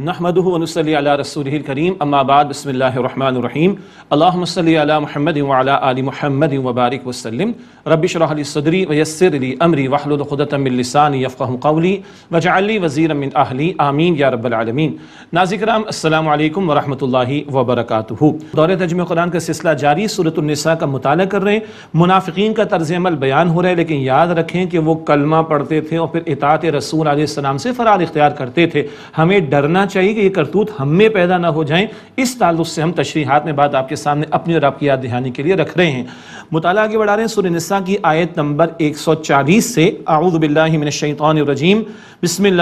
नहमदनसली रसूल करीम अम्माबाद बसमीम अल्लाम महमद वाली महमद वबारक वसलम रबिशरली सदरी वयसरली अमरी वाहलखुदतमिलसानी यफ़्क़ली वजाली वज़ी अमिन आहली आमीन या रबालमीन नाजिक्राम अल्लाम वरहमल वबरक दौर तजम कुरान का सिलसिला जारी सूरतनसा का मताल कर रहे मुनाफिकीन का तर्ज अमल बयान हो रहा है लेकिन याद रखें कि वो कलमा पढ़ते थे और फिर इतात रसूल आसमाम से फ़रार इख्तियार करते थे हमें डरना करना चाहिए कि ये करतूत हम में पैदा ना हो जाएं इस ताल्लुक से हम तशरीहात में बात आपके सामने अपनी और आपकी याद दहानी के लिए रख रहे हैं मुताल आगे बढ़ा रहे हैं सुरनसा की आयत नंबर एक सौ चालीस से आउदबिल्लिमिनशैतरजीम बसमीम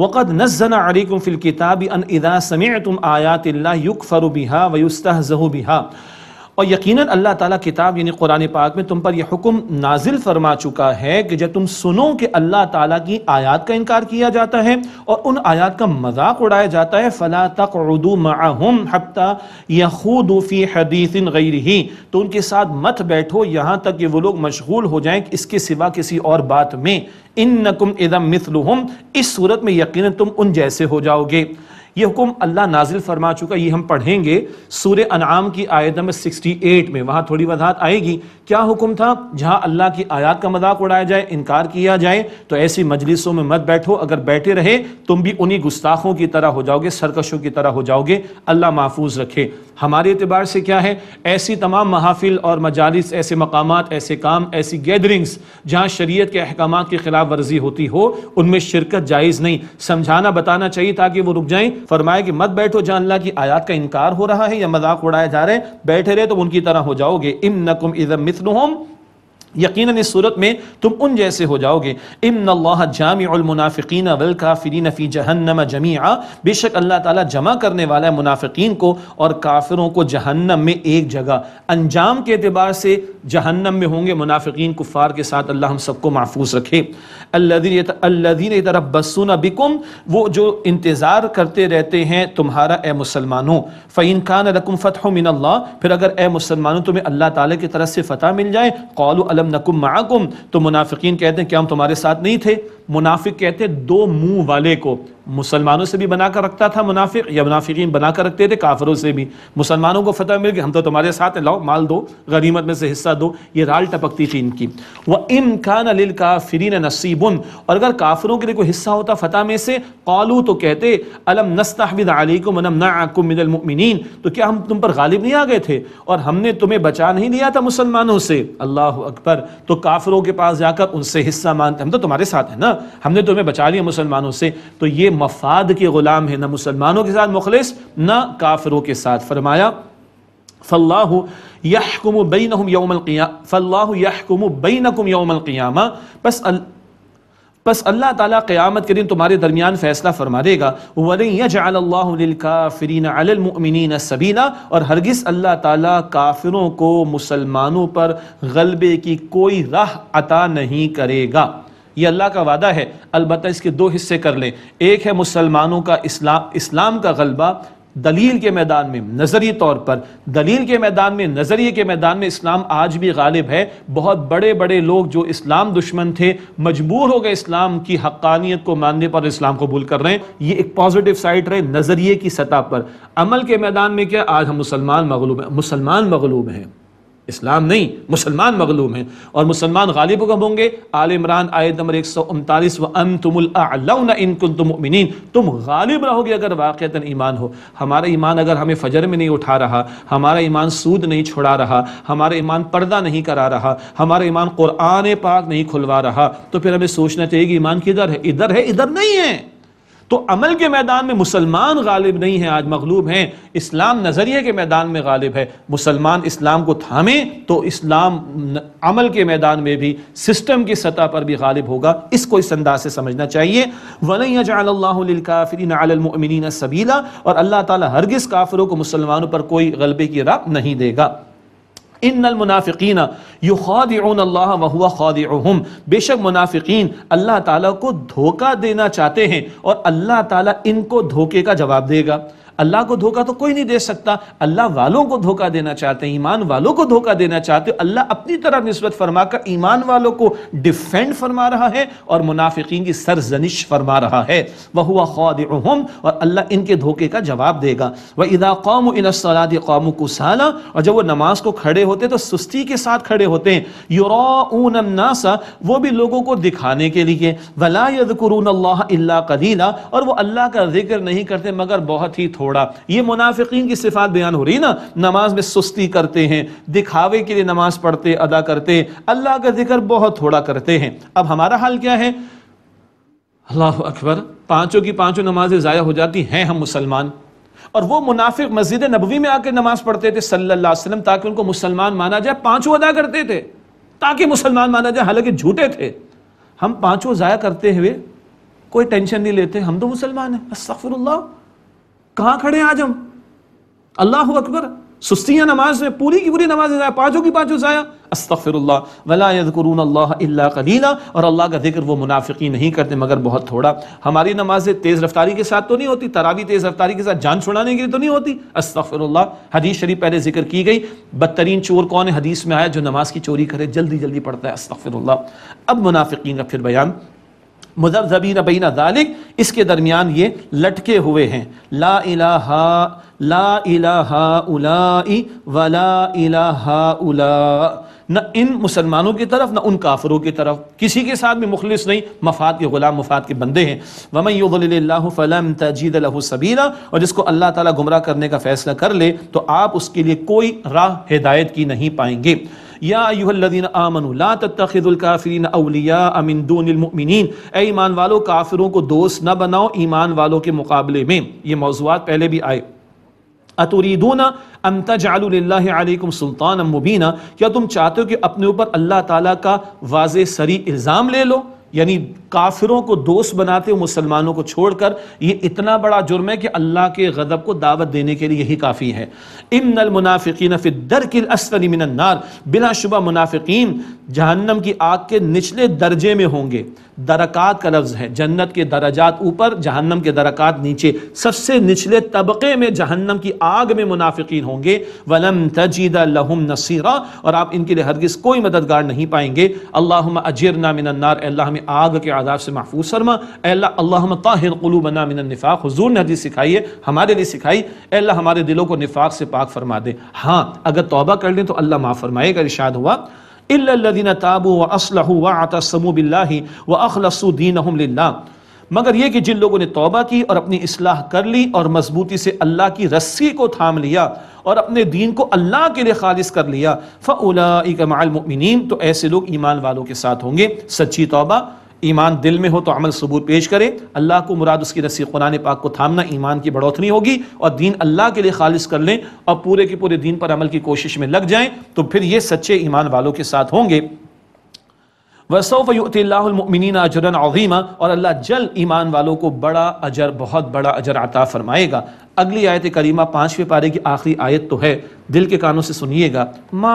वक़द नज़न अलीकुम फ़िल किताब अन इदा समेत तुम आयात युक फ़रु बिहा वयुस्तः बिहा और यकीनन अल्लाह ताला किताब यानी कुरान पाक में तुम पर यह हुक्म नाजिल फरमा चुका है कि जब तुम सुनो कि अल्लाह ताला की आयत का इनकार किया जाता है और उन आयात का मजाक उड़ाया जाता है फ़ला तक उर्दू माहम हफ्ता यहूदूफ़ी हदीसिन गैर ही तो उनके साथ मत बैठो यहाँ तक कि वो लोग मशगूल हो जाएं इसके सिवा किसी और बात में इन नकुम इदम मिसलुहम इस सूरत में यकीन तुम उन जैसे हो जाओगे ये हुक्म अल्लाह नाजिल फरमा चुका ये हम पढ़ेंगे सूर अनाम की आयत नंबर 68 में वहाँ थोड़ी वजहत आएगी क्या हुक्म था जहाँ अल्लाह की आयात का मजाक उड़ाया जाए इनकार किया जाए तो ऐसी मजलिसों में मत बैठो अगर बैठे रहे तुम भी उन्हीं गुस्ताखों की तरह हो जाओगे सरकशों की तरह हो जाओगे अल्लाह महफूज रखे हमारे अतबार से क्या है ऐसी तमाम महाफिल और मजालस ऐसे मकाम ऐसे काम ऐसी गैदरिंग्स जहाँ शरीय के अहकाम की खिलाफ वर्जी होती हो उनमें शिरकत जायज़ नहीं समझाना बताना चाहिए ताकि वो रुक जाएं फरमाया कि मत बैठो जहाँ अल्लाह की आयात का इनकार हो रहा है या मजाक उड़ाया जा रहे हैं बैठे रहे तो उनकी तरह हो जाओगे इन नकुम इज़म मिसलुहम यकीन इस सूरत में तुम उन जैसे हो जाओगे इमन अल्लाह वलकाफ़रीन फ़ी जहन्नम जमी बेशक अल्लाह ताला जमा करने वाला है मुनाफिकीन को और काफिरों को जहन्नम में एक जगह अंजाम के अतबार से जहन्नम में होंगे मुनाफिकीन कुफ़ार के साथ अल्लाह हम सबको महफूज रखे अल्लादीन तरबसून बिकुम वो जो इंतज़ार करते रहते हैं तुम्हारा ए मुसलमानों फ़ैन खान रकम फ़तह मिन फिर अगर ए मुसलमानों तुम्हें अल्लाह ताली की तरफ से फ़तह मिल जाए कौल लम नकुम माकुम तो मुनाफिक कहते हैं कि हम तुम्हारे साथ नहीं थे मुनाफिक कहते दो मुंह वाले को मुसलमानों से भी बनाकर रखता था मुनाफिक या मुनाफिकीन बनाकर रखते थे काफरों से भी मुसलमानों को फतह मिल गई हम तो तुम्हारे साथ लाओ माल दो गनीमत में से हिस्सा दो ये राल टपकती थी इनकी वह इम खान अलिल काफरीन नसीबुन और अगर काफरों के लिए कोई हिस्सा होता फतह में से कौलू तो कहते अलम नस्ताबिद तो क्या हम तुम पर गालिब नहीं आ गए थे और हमने तुम्हें बचा नहीं लिया था मुसलमानों से अल्लाह अकबर तो काफरों के पास जाकर उनसे हिस्सा मानते हम तो तुम्हारे साथ है ना हमने तुम्हें तो बचा लिया मुसलमानों से तो ये मफाद के ग़ुलाम है ना मुसलमानों के साथ मुखलिस ना काफिरों के साथ फरमाया फल्लाहु यहकुमु बैनहुम यौमल क़ियामा फल्लाहु यहकुमु बैनकुम यौमल क़ियामा बस अल बस अल्लाह ताला क़यामत के दिन तुम्हारे दरमियान फ़ैसला फरमा देगा यजअल अल्लाहु लिल अलल वरफ़रीन सबीला और हरगिज़ अल्लाह ताला काफिरों को मुसलमानों पर गलबे की कोई राह अता नहीं करेगा ये अल्लाह का वादा है अलबत् इसके दो हिस्से कर लें एक है मुसलमानों का इस्लाम इस्लाम का गलबा दलील के मैदान में नज़री तौर पर दलील के मैदान में नज़रिए के मैदान में इस्लाम आज भी गालिब है बहुत बड़े बड़े लोग जो इस्लाम दुश्मन थे मजबूर हो गए इस्लाम की हकानियत को मानने पर इस्लाम कबूल कर रहे हैं ये एक पॉजिटिव साइड रहे नज़रिए की सतह पर अमल के मैदान में क्या आज हम मुसलमान मगलूब हैं मुसलमान मगलूब हैं इस्लाम नहीं मुसलमान मगलूम हैं और मुसलमान गालिब कब होंगे आल इमरान आयत नंबर एक सौ उनतालीस व अन तुम इन तुमिन तुम गालिब रहोगे अगर वाक़ता ईमान हो हमारा ईमान अगर हमें फजर में नहीं उठा रहा हमारा ईमान सूद नहीं छुड़ा रहा हमारा ईमान पर्दा नहीं करा रहा हमारा ईमान क़ुरान पाक नहीं खुलवा रहा तो फिर हमें सोचना चाहिए कि ईमान किधर है इधर है इधर नहीं है तो अमल के मैदान में मुसलमान गालिब नहीं है आज मगलूब हैं इस्लाम नज़रिए के मैदान में गालिब है मुसलमान इस्लाम को थामे तो इस्लाम अमल के मैदान में भी सिस्टम की सतह पर भी गालिब होगा इसको इस अंदाज से समझना चाहिए वनफ़िन सबीला और अल्लाह ताला हरगिज़ काफिरों को मुसलमानों पर कोई गलबे की राह नहीं देगा इन मुनाफ़िकीन यु अल्लाह वहुआ खादिम बेशक मुनाफ़िकीन अल्लाह ताला को धोखा देना चाहते हैं और अल्लाह ताला इनको धोखे का जवाब देगा अल्लाह को धोखा तो कोई नहीं दे सकता अल्लाह वालों को धोखा देना चाहते हैं ईमान वालों को धोखा देना चाहते हो अल्लाह अपनी तरह नस्बत फरमाकर ईमान वालों को डिफेंड फरमा रहा है और मुनाफिकीन की सरजनिश फरमा रहा है वह हुआ खौद और अल्लाह इनके धोखे का जवाब देगा वह इदा कौम इन कौम को कुसाला और जब वो नमाज को खड़े होते तो सुस्ती के साथ खड़े होते हैं यूरोनासा वो भी लोगों को दिखाने के लिए वला यदकुरून अल्लाह कदीला और वो अल्लाह का जिक्र नहीं करते मगर बहुत ही थोड़ा थोड़ा ये मुनाफिकीन की सिफात बयान हो रही ना नमाज में सुस्ती करते हैं दिखावे के लिए नमाज पढ़ते अदा करते अल्लाह का जिक्र बहुत थोड़ा करते हैं अब हमारा हाल क्या है अल्लाह अकबर पांचों की पांचों नमाजें ज़ाया हो जाती हैं हम मुसलमान और वो मुनाफिक मस्जिद नबवी में आकर नमाज पढ़ते थे सल्लल्लाहु अलैहि वसल्लम ताकि उनको मुसलमान माना जाए पांचों अदा करते थे ताकि मुसलमान माना जाए हालांकि झूठे थे हम पांचों ज़ाया करते हुए कोई टेंशन नहीं लेते हम तो मुसलमान हैं अस्फुल्ला कहाँ खड़े हैं आज हम अल्लाह अकबर है नमाज में पूरी की पूरी नमाज ज़ाया पाँचों की पाँचों ज़ाया अस्तफ़िरल्ला वलायदरून अल्लाह कलीला और अल्लाह का जिक्र वो मुनाफिकी नहीं करते मगर बहुत थोड़ा हमारी नमाजें तेज़ रफ्तारी के साथ तो नहीं होती तरावी तेज़ रफ्तारी के साथ जान छुड़ाने के लिए तो नहीं होती अस्तफ़िरल्ला हदीस शरीफ पहले जिक्र की गई बदतरीन चोर कौन है हदीस में आया जो नमाज की चोरी करे जल्दी जल्दी पढ़ता है अस्तफ़िरल्ला अब मुनाफिकीन का फिर बयान मुजबीन बीना जालिक इसके दरमियान ये लटके हुए हैं ला इलाहा ला इलाहा उलाई वला इलाहा उला न इन मुसलमानों की तरफ न उन काफरों की तरफ किसी के साथ भी मुखलिस नहीं मफाद के गुलाम मफाद के बंदे हैं वमन युद्ल्ला फ़लम तजीद सबीला और जिसको अल्लाह ताला गुमराह करने का फ़ैसला कर ले तो आप उसके लिए कोई राह हिदायत की नहीं पाएंगे ईमान वालों काफिरों को दोस्त न बनाओ ईमान वालों के मुकाबले में ये मौजूद पहले भी आए अतुरीदूना अमताजालकुम सुल्तान क्या तुम चाहते हो कि अपने ऊपर अल्लाह ताला का वाज सरी इल्ज़ाम ले लो यानी काफिरों को दोस्त बनाते हुए मुसलमानों को छोड़कर ये इतना बड़ा जुर्म है कि अल्लाह के गदब को दावत देने के लिए यही काफ़ी है इन मुनाफिकीन दर किल असली मिनन्नार बिलाशुबा मुनाफिकीन जहन्नम की आग के निचले दर्जे में होंगे दरक़ात का लफ्ज़ है जन्नत के दराजात ऊपर जहन्नम के दरक़ात नीचे सबसे निचले तबके में जहन्नम की आग में मुनाफिकीन होंगे वलम तजीद लहम नसीरा और आप इनके लिए हरगिज़ कोई मददगार नहीं पाएंगे अल्लाह अजीर नामिनार अल्लाह में आग के आदाब से महफूज फरमा अल्लाह ताहिर कुलूबना मिन निफाक हजूर ने हदीस सिखाई है हमारे लिए सिखाई अल्लाह हमारे दिलों को निफाक से पाक फरमा दे हाँ अगर तोबा कर लें तो अल्लाह माफ़ फरमाएगा इर्शाद हुआ इल्लदीन ताबू व असलहू व आतसमू बिल्ला व अखलसू दीनहुम लिल्लाह मगर यह कि जिन लोगों ने तोबा की और अपनी इसलाह कर ली और मजबूती से अल्लाह की रस्सी को थाम लिया और अपने दीन को अल्लाह के लिए खालिज कर लिया फ़लामिन तो ऐसे लोग ईमान वालों के साथ होंगे सच्ची तोबा ईमान दिल में हो तो अमल सबूत पेश करें अल्लाह को मुराद उसकी रस्सी कुरान पाक को थामना ईमान की बढ़ोतरी होगी और दीन अल्लाह के लिए खालिज कर लें और पूरे के पूरे दीन पर अमल की कोशिश में लग जाएं तो फिर ये सच्चे ईमान वालों के साथ होंगे और अल्लाह जल ईमान वालों को बड़ा अजर बहुत बड़ा अजर आता फरमाएगा अगली आयत करीमा पांचवें पारे की आखिरी आयत तो है दिल के कानों से सुनिएगा माँ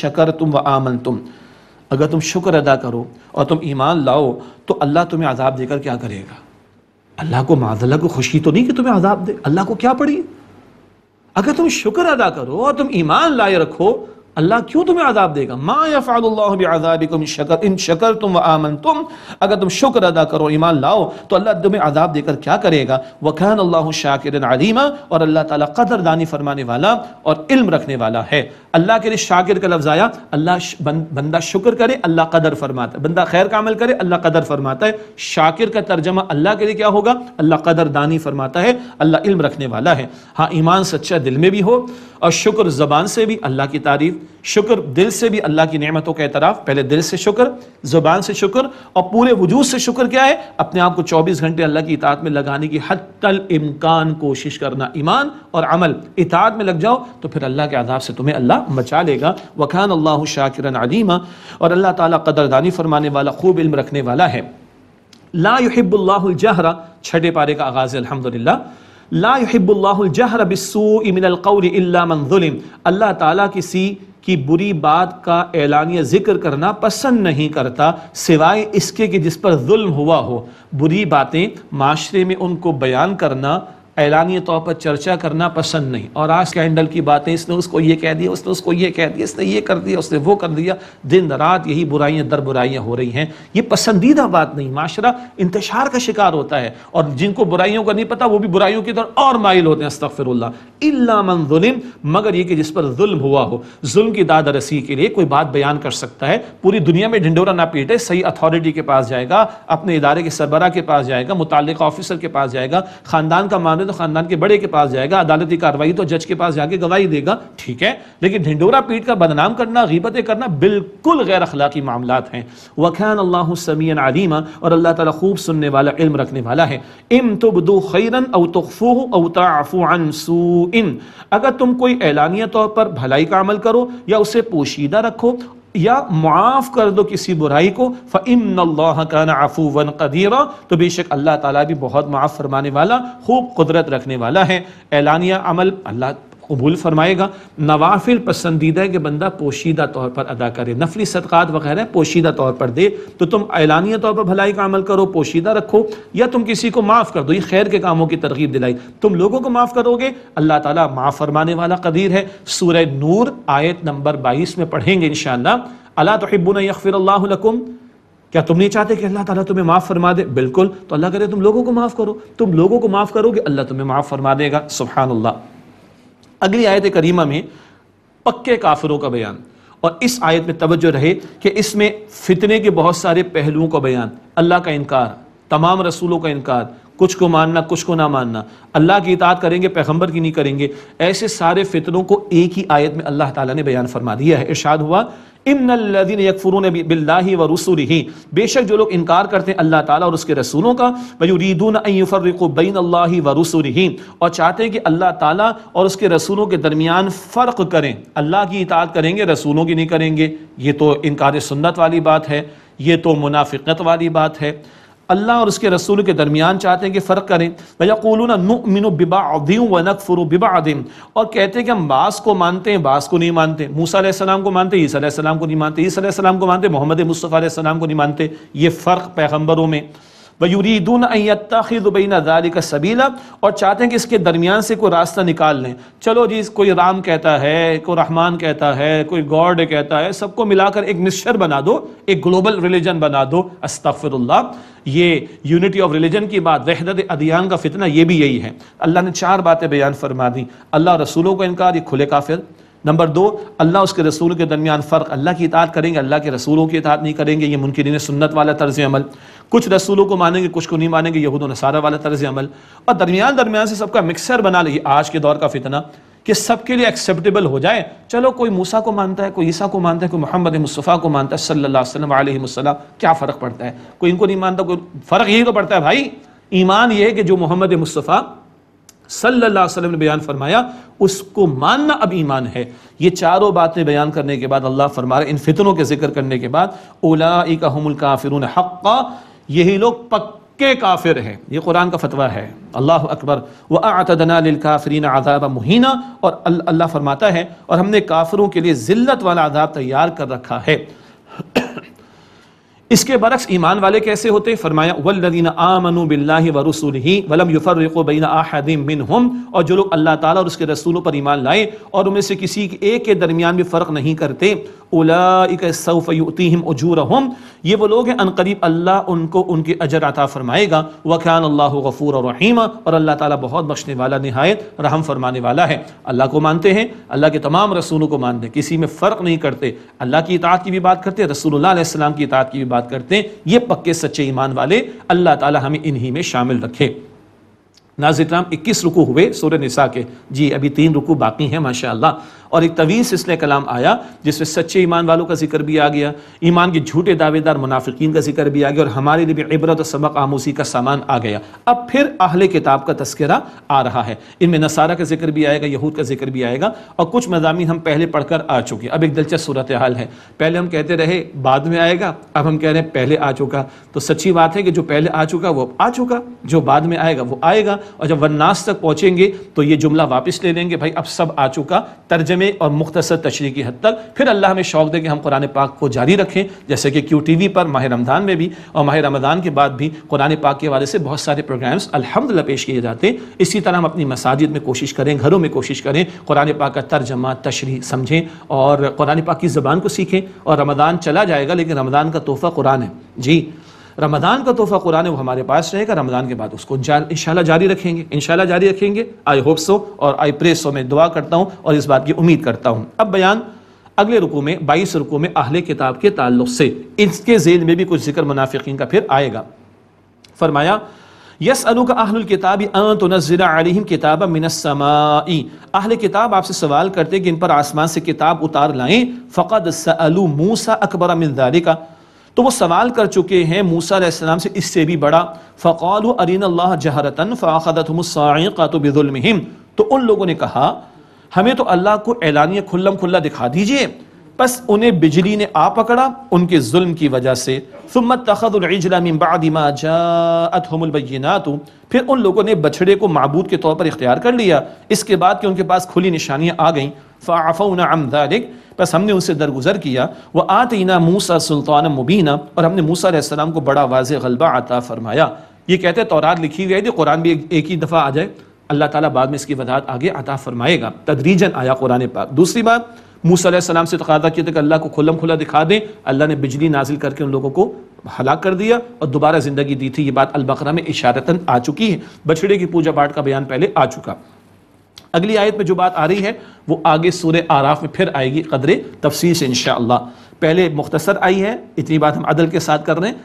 शकर तुम व आमन तुम अगर तुम शुक्र अदा करो और तुम ईमान लाओ तो अल्लाह तुम्हें आज़ाब देकर क्या करेगा अल्लाह को माजल्ला को खुशी तो नहीं कि तुम्हें आज़ाब दे अल्लाह को क्या पड़ी अगर तुम शुक्र अदा करो और तुम ईमान लाए रखो अल्लाह क्यों तुम्हें आज़ाब देगा माँ यफ़ाल्लाबिन शकर इन शकर आमन तुम अगर तुम शुक्र अदा करो ईमान लाओ तो अल्लाह तुम्हें आज़ाब देकर क्या करेगा वखान अल्लाह शाकिर अलीमा और अल्लाह ताला कदरदानी फरमाने वाला और इल्म रखने वाला है अल्लाह के लिए शाकिर का लफ्ज़ आया अल्लाह बंदा शुक्र करे अल्लाह कदर फरमाता है बंदा खैर का अमल करे अल्लाह कदर फरमाता है शाकिर का तर्जमा अल्लाह के लिए क्या होगा अल्लाह कदरदानी फरमाता है अल्लाह इल्म रखने वाला है हाँ ईमान सच्चा दिल में भी हो और शुक्र ज़बान से भी अल्लाह की तारीफ शुक्र दिल से भी अल्लाह की नेमतों का एतराफ़ पहले दिल से शुक्र ज़ुबान से शुक्र और पूरे वजूद से शुक्र क्या है अपने आप को 24 घंटे अल्लाह की इतात में लगाने की हद तल इम्कान कोशिश करना ईमान और अमल इतात में लग जाओ तो फिर अल्लाह के आदाब से तुम्हें अल्लाह मचा लेगा वखान अल्लाह शाकिर अलीमा और अल्लाह ताली कदरदानी फरमाने वाला खूब इल्म रखने वाला है ला युहिब्बुल्लाहुल जहरा छठे पारे का आगाज़ अलहमदिल्ला लाहिबुल्लाजहरबिसमिनकौलम अल्लाह ताला किसी की बुरी बात का एलानिया जिक्र करना पसंद नहीं करता सिवाय इसके कि जिस पर जुल्म हुआ हो बुरी बातें माशरे में उनको बयान करना ऐलानी तौर पर चर्चा करना पसंद नहीं और आज स्कैंडल की बातें इसने उसको ये कह दिया उसने उसको ये कह दिया इसने ये कर दिया उसने वो कर दिया दिन रात यही बुराइयाँ दर बुराइयाँ हो रही हैं ये पसंदीदा बात नहीं माशरा इंतशार का शिकार होता है और जिनको बुराइयों का नहीं पता वो भी बुराइयों की तरफ और माइल होते हैं अस्तफ़िरल्ला इलामन मगर ये कि जिस पर जुल्म हुआ हो जुल्म की दादरसी के लिए कोई बात बयान कर सकता है पूरी दुनिया में ढिंडोरा ना पीटे सही अथॉरिटी के पास जाएगा अपने इदारे के सरबरा के पास जाएगा मुतल ऑफिसर के पास जाएगा ख़ानदान का मामले तो खानदान के बड़े के पास जाएगा अदालती कार्रवाई तो जज के पास जाके गवाही देगा ठीक है लेकिन ढिंडोरा पीट का बदनाम करना गीबतें करना बिल्कुल गैर अखलाकी मामला हैं वखान अल्लाह समीन आलिमा और अल्लाह ताला खूब सुनने वाला इल्म रखने वाला है इम तुबदू खैरन अवतफू अवताफ़ुआन अव ताफुन अगर तुम कोई ऐलानिया तौर पर भलाई का अमल करो या उसे पोशीदा रखो या मुआफ़ कर दो किसी बुराई को फ़िम का वन कदीरा तो बेशक अल्लाह ताला भी बहुत माफ़ फरमाने वाला खूब कुदरत रखने वाला है ऐलानिया अमल अल्लाह कबूल फरमाएगा नवाफिल पसंदीदा है कि बंदा पोशीदा तौर पर अदा करे नफली सदक़ात वगैरह पोशीदा तौर पर दे तो तुम ऐलानिया तौर पर भलाई का अमल करो पोशीदा रखो या तुम किसी को माफ़ कर दो ये खैर के कामों की तरगीब दिलाई तुम लोगों को माफ़ करोगे अल्लाह ताला माफ़ फरमाने वाला कदीर है सूर्य नूर आयत नंबर बाईस में पढ़ेंगे इन शला तो हिब्बुन यकफ़िर लकुम क्या तुम नहीं चाहते कि अल्लाह ताला तुम्हें माफ़ फरमा दे बिल्कुल तो अल्लाह करे तुम लोगों को माफ़ करो तुम लोगों को माफ़ करोगे अल्लाह तुम्हें माफ़ फरमा देगा सुबहानल्ला अगली आयत करीमा में पक्के काफिरों का बयान और इस आयत में तवज्जो रहे कि इसमें फितने के बहुत सारे पहलुओं का बयान अल्लाह का इनकार तमाम रसूलों का इनकार कुछ को मानना कुछ को ना मानना अल्लाह की इतात करेंगे पैगंबर की नहीं करेंगे ऐसे सारे फितनों को एक ही आयत में अल्लाह ताला ने बयान फरमा दिया है इर्शाद हुआ इमनदिन यकफरून बिल्ला व रसूल ही बेशक जो लोग इनकार करते हैं अल्लाह ताला और उसके रसूलों का वयूरीदूनफ़रक़ुबैन अल्लाह व रसूल ही और चाहते हैं कि अल्लाह ताला और उसके रसूलों के दरमियान फ़र्क करें अल्लाह की इतात करेंगे रसूलों की नहीं करेंगे ये तो इनकार सुन्नत वाली बात है ये तो मुनाफिकत वाली बात है अल्लाह और उसके रसूल के दरमियान चाहते हैं कि फ़र्क करें भैया नुमिन बिबा अदीम व फुरु बिबा अदिम और कहते हैं कि हम बास को मानते हैं बास को नहीं मानते मूसा सलाम को मानते ईसा सलाम को नहीं मानते ईसा सलाम को मानते मोहम्मद मुस्तफ़ा सलाम को नहीं मानते ये फ़र्क पैगम्बरों में वयूरीदून अयत्ताखिजुबैन अदारी का सबीला और चाहते हैं कि इसके दरमियान से कोई रास्ता निकाल लें चलो जी कोई राम कहता है कोई रहमान कहता है कोई गॉड कहता है सबको मिलाकर एक मिश्र बना दो एक ग्लोबल रिलीजन बना दो अस्तफ़िरुल्ला ये यूनिटी ऑफ रिलीजन की बात वहदत अदियान का फितना ये भी यही है अल्लाह ने चार बातें बयान फरमा दी अल्लाह रसूलों का इनकार ये खुले काफिर नंबर दो अल्लाह उसके रसूल के दरमियान फ़र्क अल्लाह की इतात करेंगे अल्लाह के रसूलों की इतात नहीं करेंगे ये मुनकिन सुन्नत वाला तर्ज अमल कुछ रसूलों को मानेंगे कुछ को नहीं मानेंगे यहूद नसारा वाला तर्ज अमल और दरमियान दरमियान से सबका मिक्सर बना लीजिए आज के दौर का फितना कि सबके लिए एक्सेप्टेबल हो जाए चलो कोई मूसा को मानता है कोई ईसा को मानता है कोई मोहम्मद मुस्तफ़ा को मानता है सल्ला वसलम क्या फ़र्क पड़ता है कोई इनको नहीं मानता कोई फ़र्क यही तो पड़ता है भाई ईमान ये है कि जो मोहम्मद मुस्तफ़ा सल्लल्लाहु अलैहि वसल्लम ने बयान फरमाया उसको मानना अब ईमान है ये चारों बातें बयान करने के बाद अल्लाह फरमा इन फितनों के जिक्र करने के बाद ओला हमल काफिर हक़ा यही लोग पक्के काफिर हैं ये कुरान का फतवा है अल्लाह अकबर व आतदना काफरीन आदाब मुहिना और अल्लाह फरमाता है और हमने काफिरों के लिए जिल्लत वाला आज़ाब तैयार कर रखा है इसके बरक्स ईमान वाले कैसे होते फरमाया आमनु बिल्लाहि व वलम युफर्रिकु बैन अहदिम मिनहुम और जो लोग अल्लाह ताला और उसके रसूलों पर ईमान लाए और उनमें से किसी एक के दरमियान भी फ़र्क नहीं करते उलाइक सौफ युतीहिम उजूरहुम ये वो लोग हैं अनकरीब अल्लाह उनको उनके अजर अता फरमाएगा वकान अल्लाह गफूर रहीम और अल्लाह ताला बहुत बख्शने वाला नहायत रहम फरमाने वाला है अल्लाह को मानते हैं अल्लाह के तमाम रसूलों को मानते हैं किसी में फ़र्क नहीं करते अल्लाह की इतात की भी बात करते हैं रसूल की इतात की भी बात बात करते हैं ये पक्के सच्चे ईमान वाले अल्लाह ताला हमें इन्हीं में शामिल रखे राम इक्कीस रुकू हुए सूर्य निसा के जी अभी तीन रुकू बाकी हैं माशाल्लाह और एक तवील सिलसिले कलाम आया जिसमें सच्चे ईमान वालों का जिक्र भी आ गया ईमान के झूठे दावेदार मुनाफिकीन का जिक्र भी आ गया और हमारे लिए भी इबरत और सबक आमोसी का सामान आ गया अब फिर आहले किताब का तस्करा आ रहा है इनमें नसारा का जिक्र भी आएगा यहूद का जिक्र भी आएगा और कुछ मजामी हम पहले पढ़कर आ चुके अब एक दिलचस्प सूरत हाल है पहले हम कहते रहे बाद में आएगा अब हम कह रहे हैं पहले आ चुका तो सच्ची बात है कि जो पहले आ चुका वो आ चुका जो बाद में आएगा वो आएगा और जब वन्नास तक पहुंचेंगे तो ये जुमला वापस ले लेंगे भाई अब सब आ चुका तर्जमे में और मुख्तसर तशरी की हद तक फिर अल्लाह हमें शौक दे कि हम कुरान पाक को जारी रखें जैसे कि क्यू टी वी पर माह रमदान में भी और माह रमदान के बाद भी कुरान पाक के हवाले से बहुत सारे प्रोग्राम्स अलहमदिल्ला पेश किए जाते हैं इसी तरह हम अपनी मसाजिद में कोशिश करें घरों में कोशिश करें कुरान पाक का तर्जमा तशरी समझें और कुरान पाक की ज़बान को सीखें और रमदान चला जाएगा लेकिन रमदान का तोहफ़ा कुरान है जी रमदान का तोहफ़ा कुरान है वो हमारे पास रहेगा रमदान के बाद उसको इंशाल्लाह जारी रखेंगे इंशाल्लाह जारी रखेंगे आई होप सो और आई प्रे सो मैं दुआ करता हूँ और इस बात की उम्मीद करता हूँ अब बयान अगले रुकू में बाईस रुकू में अहले किताब के ताल्लुक से इसके जेल में भी कुछ जिक्र मुनाफिकीन का फिर आएगा फरमाया यस अलू का अहल किताब तनज़िला अलहम किताब मिनसमाई अहल किताब आपसे सवाल करते कि इन पर आसमान से किताब उतार लाएं फ़कद सलू मूसा अकबर मिलदारी का तो वो सवाल कर चुके हैं मूसा से इससे भी बड़ा फ़क़ाल अरीन अल्लाह जहरतन फ़ाक़तमिम तो उन लोगों ने कहा हमें तो अल्लाह को ऐलानिया खुल्लम खुल्ला दिखा दीजिए बस उन्हें बिजली ने आ पकड़ा उनके जुल्म की वजह से सुमत तखदलात फिर उन लोगों ने बछड़े को मबूद के तौर पर इख्तियार कर लिया इसके बाद कि उनके पास खुली निशानियाँ आ गईं फ़ाफ़ा अमदारिक बस हमने उनसे दरगुजर किया वह आतना मूसा सुल्तान मुबीना और हमने मूसा को बड़ा वाज गलबा आता फरमाया ये कहते तौरात लिखी हुई है कुरान भी एक, ही दफ़ा आ जाए अल्लाह ताला बाद में इसकी वजाहत आगे अता फरमाएगा तदरीजन आया कुरान पाक दूसरी बात मूसम से तकाजा किया था अल्लाह को खुलम खुला दिखा दें अल्लाह ने बिजली नाजिल करके उन लोगों को हलाक कर दिया और दोबारा ज़िंदगी दी थी ये बात अलबकरा में इशारतन आ चुकी है बछड़े की पूजा पाठ का बयान पहले आ चुका अगली आयत में जो बात आ रही है वो आगे सूर्य आराफ में फिर आएगी कदर तफसील से इनशा पहले मुख्तसर आई है इतनी बात हम अदल के साथ कर रहे हैं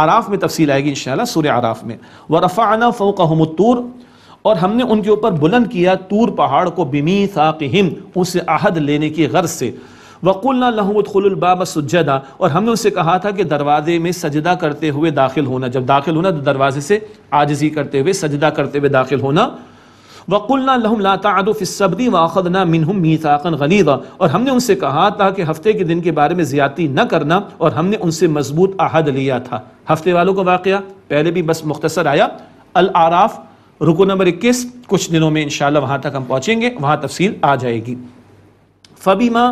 आराफ में तफसील आएगी इन सूर्य आराफ में व रफ़ाना फ़ोकूर और हमने उनके ऊपर बुलंद किया तूर पहाड़ को बिमी साकिम उसे आहद लेने की गर्ज से वकुलना खुलबाब सुजदा और हमने उससे कहा था कि दरवाजे में सजदा करते हुए दाखिल होना जब दाखिल होना तो दरवाजे से आजजी करते हुए सजदा करते हुए दाखिल होना वकुल्ला लहम लाताफ़िसबरी वाखदना मिनहम मीताकन गलीदा और हमने उनसे कहा था कि हफ्ते के दिन के बारे में ज़्यादती न करना और हमने उनसे मजबूत अहद लिया था हफ्ते वालों का वाक़ पहले भी बस मुख्तसर आया अल-आराफ रुको नंबर इक्कीस कुछ दिनों में इन वहाँ तक हम पहुँचेंगे वहाँ तफसील आ जाएगी फ़बीमा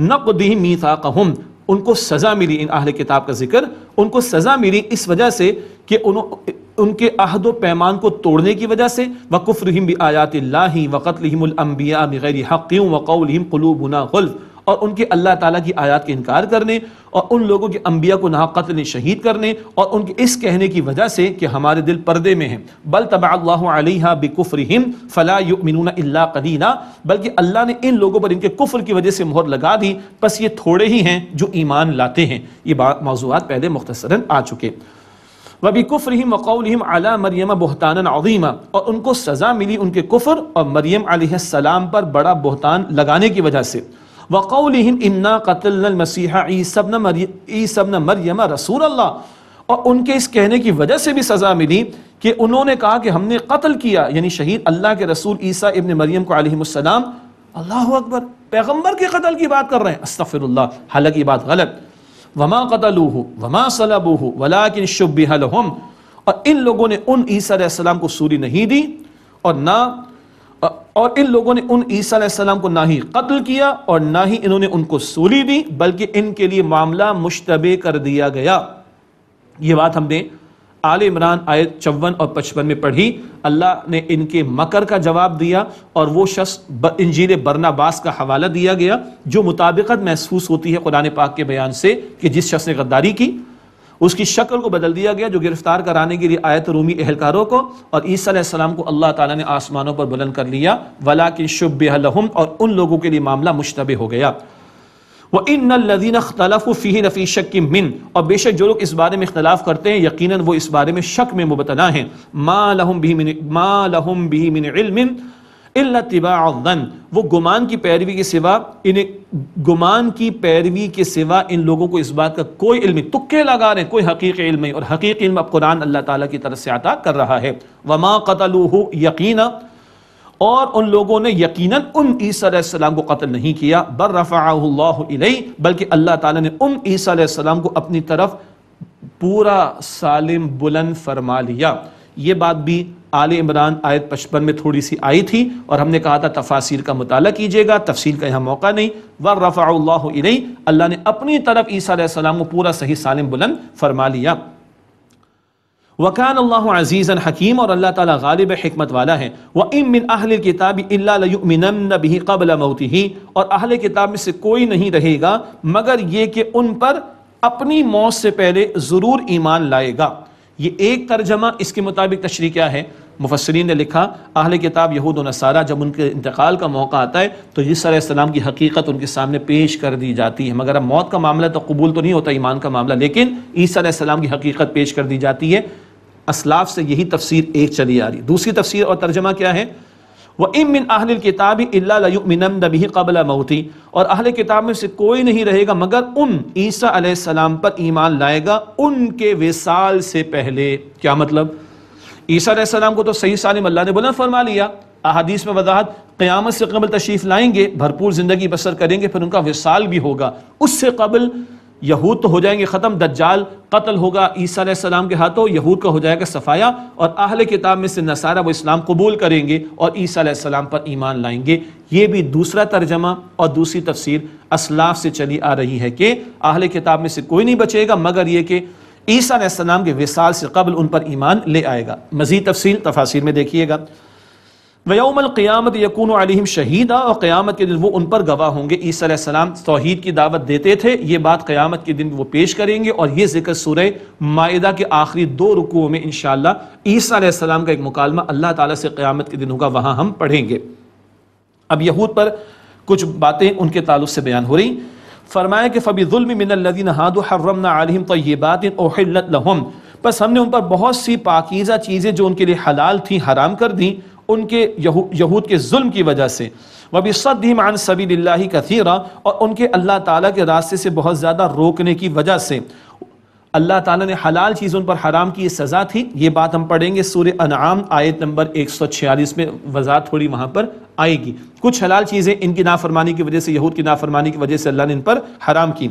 नकदी मीताकहम उनको सज़ा मिली इन अहल किताब का जिक्र उनको सज़ा मिली इस वजह से कि उन्होंने उनके अहद व पैमान को तोड़ने की वजह से व कुफ्रहिम भी आयात लाही व कतलम्बिया बगैर हक़ियों व कौलहिम कलूबना गल्फ और उनके अल्लाह ताला की आयत के इनकार करने और उन लोगों के अंबिया को ना कत्ल शहीद करने और उनके इस कहने की वजह से कि हमारे दिल पर्दे में हैं बल तबाह बिकुफ़रहिम फ़ला युमिन कदीना बल्कि अल्लाह ने इन लोगों पर इनके कुफ्र की वजह से मोहर लगा दी बस ये थोड़े ही हैं जो ईमान लाते हैं ये बात मौजूद पहले मुख्तसरा आ चुके वबी कुफ़्रम वक़ौलम अला मरियम बहतान और उनको सज़ा मिली उनके कुफ़र और मरियम सलाम पर बड़ा बहतान लगाने की वजह से वक़ौलम इन्ना कतलमसीहा ईसबन मरियम रसूल अल्लाह और उनके इस कहने की वजह से भी सज़ा मिली कि उन्होंने कहा कि हमने कत्ल किया यानी शहीद अल्लाह के रसूल ईसा इबन मरियम को आलम अल्लाह अकबर पैगम्बर के कत्ल की बात कर रहे हैं अस्तफ़िर हालांकि बात गलत वमा कतलूह वमा सलाबूह वलाकिन शुबिहलहम और इन लोगों ने उन ईसा को सूरी नहीं दी और ना और इन लोगों ने उन ईसा को ना ही कत्ल किया और ना ही इन्होंने उनको सूरी दी बल्कि इनके लिए मामला मुश्तबे कर दिया गया ये बात हमने आल इमरान आय चौवन और पचपन में पढ़ी अल्लाह ने इनके मकर का जवाब दिया और वो शख्स इंजीर बरनाबास का हवाला दिया गया जो मुताबिकत महसूस होती है कुरान पाक के बयान से कि जिस शख्स ने गद्दारी की उसकी शक्ल को बदल दिया गया जो गिरफ्तार कराने के लिए आयत रूमी एहलकारों को और ईसीम को अल्लाह ताला ने आसमानों पर बुलंद कर लिया वला के शुभ और उन लोगों के लिए मामला मुश्तब हो गया व इन लदीन अख्तलफ़ी नफ़ी शक की मिन और बेशक जो लोग इस बारे में इख्तलाफ करते हैं यकीन वो इस बारे में शक में मुबतला हैं माँ लहम भी मिन माँ लहम भी मिन इल्मिन इल्लातिबान वो गुमान की पैरवी के सिवा इन्हें गुमान की पैरवी के सिवा इन लोगों को इस बात का कोई इल्म तुक्के लगा रहे कोई हकीक इल्म और हकीक इल्म अब कुरान अल्लाह ताला की तरफ से आता कर रहा है वमा कतलू यकीन और उन लोगों ने यकीनन उन ईसीम को कत्ल नहीं किया बर रफ़ाल्लाई बल्कि अल्लाह ताला ने उन ईसीम को अपनी तरफ पूरा सालिम बुलंद फरमा लिया ये बात भी आल इमरान आयत पचपन में थोड़ी सी आई थी और हमने कहा था तफासिर का मताल कीजिएगा तफसील का यहाँ मौका नहीं व रफ़ाल्लाई अल्लाह ने अपनी तरफ ईसीम को पूरा सही सालिम बुलंद फरमा लिया वकान अजीज़न हकीम और अल्लाह ताला गालिब हमत वाला है व इमिन अहल किताब इलामिनबी कबल मौती ही और अहल किताब में से कोई नहीं रहेगा मगर ये कि उन पर अपनी मौत से पहले ज़रूर ईमान लाएगा ये एक तर्जमा इसके मुताबिक तशरी क्या है मुफसरीन ने लिखा आहल किताब यहूद सारा जब उनके इंतकाल का मौका आता है तो यसम की हकीकत उनके सामने पेश कर दी जाती है मगर अब मौत का मामला तो कबूल तो नहीं होता ईमान का मामला लेकिन ईसा की हकीकत पेश कर दी जाती है असलाफ से यही तफसीर एक चली आ रही दूसरी तफसीर और तर्जमा क्या है वह इमिन अहल किताब नबी कबल मऊती और अहल किताब में से कोई नहीं रहेगा मगर उन ईसा सलाम पर ईमान लाएगा उनके विसाल से पहले क्या मतलब ईसा सलाम को तो सही सालिम अल्लाह ने बुलंद फरमा लिया अहादीस में वजाहत क़्यामत से कबल तशरीफ़ लाएंगे भरपूर ज़िंदगी बसर करेंगे फिर उनका विसाल भी होगा उससे कबल यहूद तो हो जाएंगे ख़त्म दज्जाल कत्ल होगा ईसा सलाम के हाथों यहूद का हो जाएगा सफाया और आहले किताब में से नसारा वो इस्लाम कबूल करेंगे और ईसा सलाम पर ईमान लाएंगे ये भी दूसरा तर्जमा और दूसरी तफसीर असलाफ से चली आ रही है कि आहले किताब में से कोई नहीं बचेगा मगर ये कि ईसा सलाम के विसाल से कबल उन पर ईमान ले आएगा मज़ीद तफसील तफासिर में देखिएगा वयमल क़ियामत यकून आलिम शहीदा और क़्यामत के दिन वो उन पर गवाह होंगे ईसीम तोहद की दावत देते थे ये बात क़्यामत के दिन वो पेश करेंगे और ये जिक्र सूर्य माहा के आखिरी दो रुकुओं में इन शईसम का एक मुकालमा अल्लाह ताली से क़्यामत के दिन होगा वहाँ हम पढ़ेंगे अब यहूद पर कुछ बातें उनके तालुक से बयान हो रही फरमाया कि फ़बी मिनदीन हादु हर्रम आलिम तयबात ओहलत लहम बस हमने उन पर बहुत सी पाकिज़ा चीज़ें जो उनके लिए हलाल थी हराम कर दी उनके यहू, यहूद के जुल्म की वजह से वबी सदीम आन सबील्ला कथीरा और उनके अल्लाह ताला के रास्ते से बहुत ज़्यादा रोकने की वजह से अल्लाह ताला ने हलाल चीज़ उन पर हराम की ये सज़ा थी ये बात हम पढ़ेंगे सूर्य अनाम आयत नंबर 146 में वजात थोड़ी वहाँ पर आएगी कुछ हलाल चीज़ें इनकी नाफरमानी की वजह से यहूद की नाफरमानी की वजह से अल्लाह ने इन पर हराम की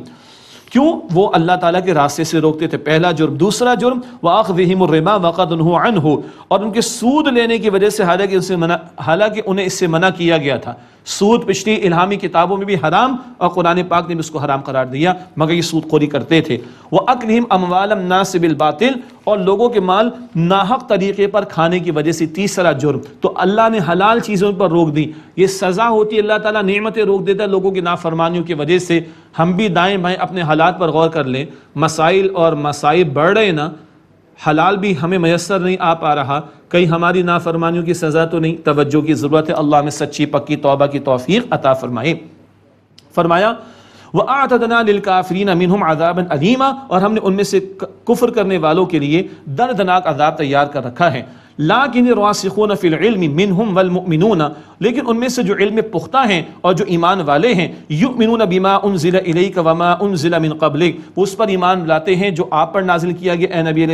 क्यों वो अल्लाह ताला के रास्ते से रोकते थे पहला जुर्म दूसरा जुर्म वाख वहीमरिमा वक़द अन हो और उनके सूद लेने की वजह से हालांकि उनसे मना हालांकि उन्हें इससे मना किया गया था सूद पिछली इलामी किताबों में भी हराम और कुरान पाक ने भी उसको हराम करार दिया मगर ये सूद खोरी करते थे वह अमवाल अमवालम नासिबिल बातिल और लोगों के माल नाहक तरीके पर खाने की वजह से तीसरा जुर्म तो अल्लाह ने हलाल चीज़ों पर रोक दी ये सज़ा होती है अल्लाह ताली नियमतें रोक देता है लोगों की नाफरमानियों की वजह से हम भी दाएँ बाएँ अपने हालात पर गौर कर लें मसाइल और मसाइब बढ़ रहे ना हलाल भी हमें मैसर नहीं आ पा रहा कहीं हमारी नाफरमानियों की सज़ा तो नहीं तवज्जो की ज़रूरत है अल्लाह में सच्ची पक्की तोबा की तोफ़ी अता फरमाए फरमाया वह आतदना काफरीन अमीन अजाबन अलीमा और हमने उनमें से कुफर करने वालों के लिए दर्दनाक अजाब तैयार कर रखा है लाकिन रसिखून फ़िलमिनहम वलमिनून लेकिन उनमें से जो इल्म पुख्ता हैं और जो ईमान वाले हैं युमिनून बीमा उन ज़िला इलैक वमा उन ज़िला मिन वो उस पर ईमान लाते हैं जो आप पर नाजिल किया गया ए नबी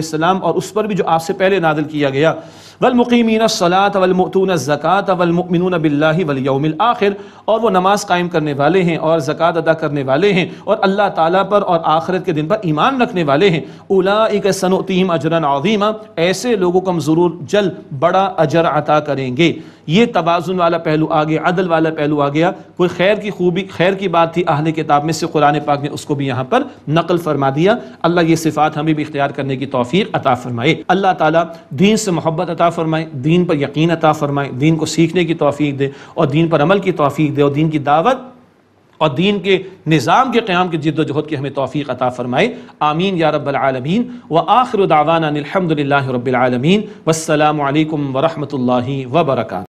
और उस पर भी जो आपसे पहले नाजिल किया गया वलमुकीमिन सलात वलमतून ज़क़ात वलमिन बिल्ला वलयमिल आखिर और वह नमाज़ कायम करने वाले हैं और ज़क़़त अदा करने वाले हैं और अल्लाह ताली पर और आखिरत के दिन पर ईमान रखने वाले हैं उला एक सनोतीम अजरन अवीमा ऐसे लोगों को हम ज़रूर जल बड़ा अजर अता करेंगे ये तोज़ुन वाला पहलू आ गया अदल वाला पहलू आ गया कोई खैर की खूबी खैर की बात थी आहल किताब में से कुरान पाक ने उसको भी यहाँ पर नकल फरमा दिया अल्लाह ये सिफात हमें भी इख्तियार करने की तोफ़ी अता फरमाए अल्लाह ताला दीन से मोहब्बत अता फरमाए दीन पर यकीन अता फरमाए दीन को सीखने की तोफ़ी दे और दीन पर अमल की तोफ़ी दे और दीन की दावत और दीन के निज़ाम के क़्याम के जद्दोजहद की हमें तोफ़ी अता फ़रमाए आमीन या रबालमीन व आखिर दावाना अलहमदिल्ला रबालमीन वालकम वरहमल वबरक